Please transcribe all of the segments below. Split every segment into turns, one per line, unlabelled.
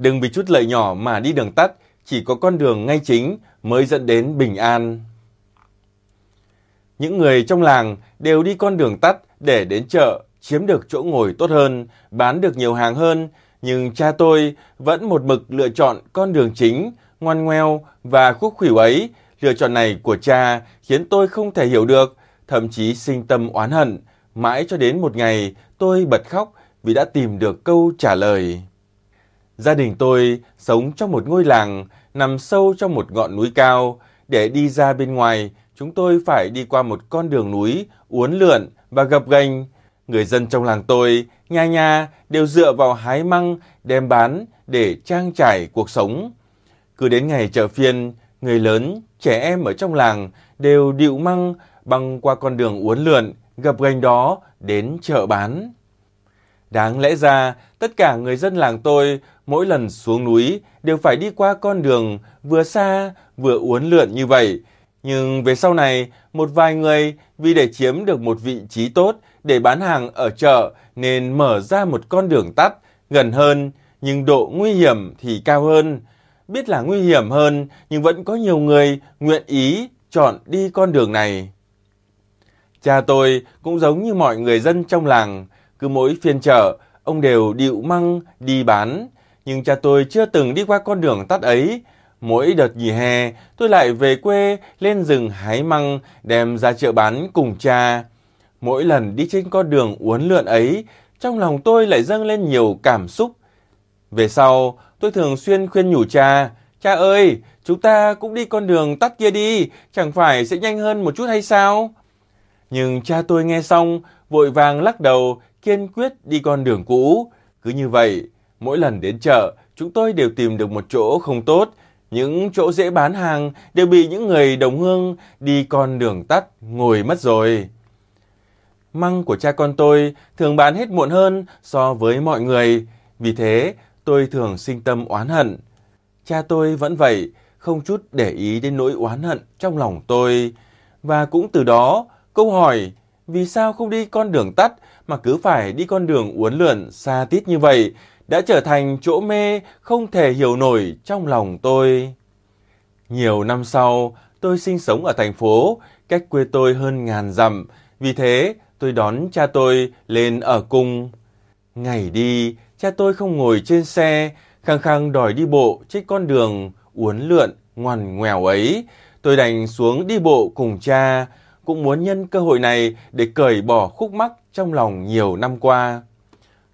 Đừng vì chút lợi nhỏ mà đi đường tắt, chỉ có con đường ngay chính mới dẫn đến bình an. Những người trong làng đều đi con đường tắt để đến chợ, chiếm được chỗ ngồi tốt hơn, bán được nhiều hàng hơn, nhưng cha tôi vẫn một mực lựa chọn con đường chính, ngoan ngoeo và khúc khủy ấy. Lựa chọn này của cha khiến tôi không thể hiểu được, thậm chí sinh tâm oán hận. Mãi cho đến một ngày tôi bật khóc vì đã tìm được câu trả lời. Gia đình tôi sống trong một ngôi làng nằm sâu trong một ngọn núi cao. Để đi ra bên ngoài, chúng tôi phải đi qua một con đường núi uốn lượn và gập ghềnh. Người dân trong làng tôi, nhà nhà đều dựa vào hái măng đem bán để trang trải cuộc sống. Cứ đến ngày chợ phiên, người lớn, trẻ em ở trong làng đều điệu măng băng qua con đường uốn lượn gập ghềnh đó đến chợ bán. Đáng lẽ ra, tất cả người dân làng tôi mỗi lần xuống núi đều phải đi qua con đường vừa xa vừa uốn lượn như vậy. Nhưng về sau này, một vài người vì để chiếm được một vị trí tốt để bán hàng ở chợ nên mở ra một con đường tắt gần hơn nhưng độ nguy hiểm thì cao hơn. Biết là nguy hiểm hơn nhưng vẫn có nhiều người nguyện ý chọn đi con đường này. Cha tôi cũng giống như mọi người dân trong làng, cứ mỗi phiên chợ, ông đều điệu măng, đi bán. Nhưng cha tôi chưa từng đi qua con đường tắt ấy. Mỗi đợt nghỉ hè, tôi lại về quê lên rừng hái măng, đem ra chợ bán cùng cha. Mỗi lần đi trên con đường uốn lượn ấy, trong lòng tôi lại dâng lên nhiều cảm xúc. Về sau, tôi thường xuyên khuyên nhủ cha, cha ơi, chúng ta cũng đi con đường tắt kia đi, chẳng phải sẽ nhanh hơn một chút hay sao? Nhưng cha tôi nghe xong, vội vàng lắc đầu, kiên quyết đi con đường cũ. Cứ như vậy, mỗi lần đến chợ, chúng tôi đều tìm được một chỗ không tốt. Những chỗ dễ bán hàng đều bị những người đồng hương đi con đường tắt ngồi mất rồi. Măng của cha con tôi thường bán hết muộn hơn so với mọi người. Vì thế, tôi thường sinh tâm oán hận. Cha tôi vẫn vậy, không chút để ý đến nỗi oán hận trong lòng tôi. Và cũng từ đó, câu hỏi vì sao không đi con đường tắt mà cứ phải đi con đường uốn lượn xa tít như vậy, đã trở thành chỗ mê không thể hiểu nổi trong lòng tôi. Nhiều năm sau, tôi sinh sống ở thành phố, cách quê tôi hơn ngàn dặm, vì thế tôi đón cha tôi lên ở cung. Ngày đi, cha tôi không ngồi trên xe, khăng khăng đòi đi bộ trên con đường uốn lượn ngoằn ngoèo ấy. Tôi đành xuống đi bộ cùng cha, cũng muốn nhân cơ hội này để cởi bỏ khúc mắc trong lòng nhiều năm qua.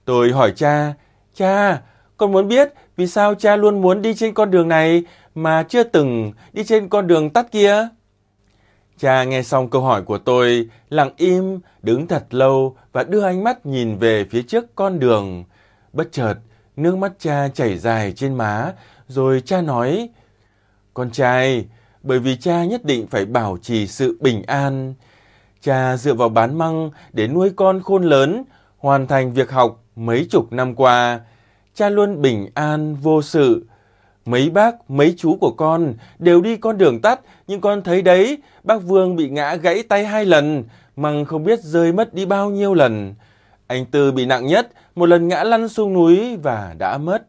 Tôi hỏi cha, cha, con muốn biết vì sao cha luôn muốn đi trên con đường này mà chưa từng đi trên con đường tắt kia? Cha nghe xong câu hỏi của tôi, lặng im, đứng thật lâu và đưa ánh mắt nhìn về phía trước con đường. Bất chợt, nước mắt cha chảy dài trên má, rồi cha nói, Con trai, bởi vì cha nhất định phải bảo trì sự bình an. Cha dựa vào bán măng để nuôi con khôn lớn, hoàn thành việc học mấy chục năm qua. Cha luôn bình an, vô sự. Mấy bác, mấy chú của con đều đi con đường tắt, nhưng con thấy đấy, bác Vương bị ngã gãy tay hai lần, măng không biết rơi mất đi bao nhiêu lần. Anh Tư bị nặng nhất, một lần ngã lăn xuống núi và đã mất.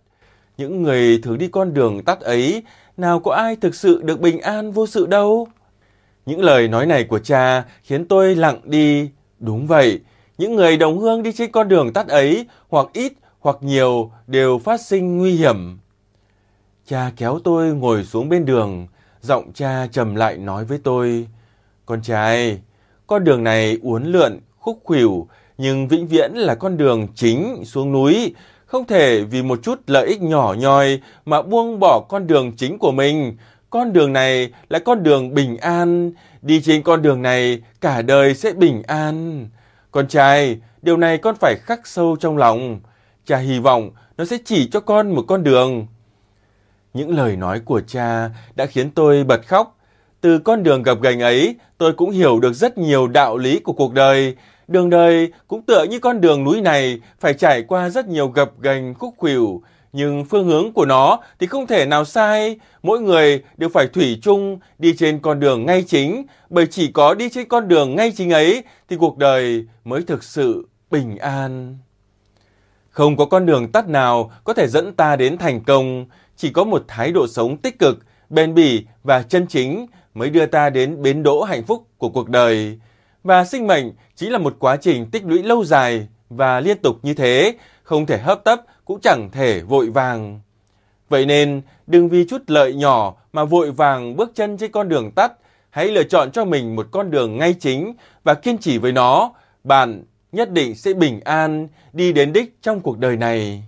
Những người thường đi con đường tắt ấy nào có ai thực sự được bình an vô sự đâu. Những lời nói này của cha khiến tôi lặng đi. Đúng vậy, những người đồng hương đi trên con đường tắt ấy, hoặc ít hoặc nhiều, đều phát sinh nguy hiểm. Cha kéo tôi ngồi xuống bên đường, giọng cha trầm lại nói với tôi, Con trai, con đường này uốn lượn, khúc khuỷu, nhưng vĩnh viễn là con đường chính xuống núi, không thể vì một chút lợi ích nhỏ nhoi mà buông bỏ con đường chính của mình. Con đường này là con đường bình an. Đi trên con đường này, cả đời sẽ bình an. Con trai, điều này con phải khắc sâu trong lòng. Cha hy vọng nó sẽ chỉ cho con một con đường. Những lời nói của cha đã khiến tôi bật khóc. Từ con đường gập ghềnh ấy, tôi cũng hiểu được rất nhiều đạo lý của cuộc đời. Đường đời cũng tựa như con đường núi này, phải trải qua rất nhiều gập ghềnh khúc khuỷu, nhưng phương hướng của nó thì không thể nào sai, mỗi người đều phải thủy chung đi trên con đường ngay chính, bởi chỉ có đi trên con đường ngay chính ấy thì cuộc đời mới thực sự bình an. Không có con đường tắt nào có thể dẫn ta đến thành công, chỉ có một thái độ sống tích cực, bền bỉ và chân chính mới đưa ta đến bến đỗ hạnh phúc của cuộc đời. Và sinh mệnh chỉ là một quá trình tích lũy lâu dài và liên tục như thế, không thể hấp tấp cũng chẳng thể vội vàng. Vậy nên, đừng vì chút lợi nhỏ mà vội vàng bước chân trên con đường tắt, hãy lựa chọn cho mình một con đường ngay chính và kiên trì với nó, bạn nhất định sẽ bình an đi đến đích trong cuộc đời này.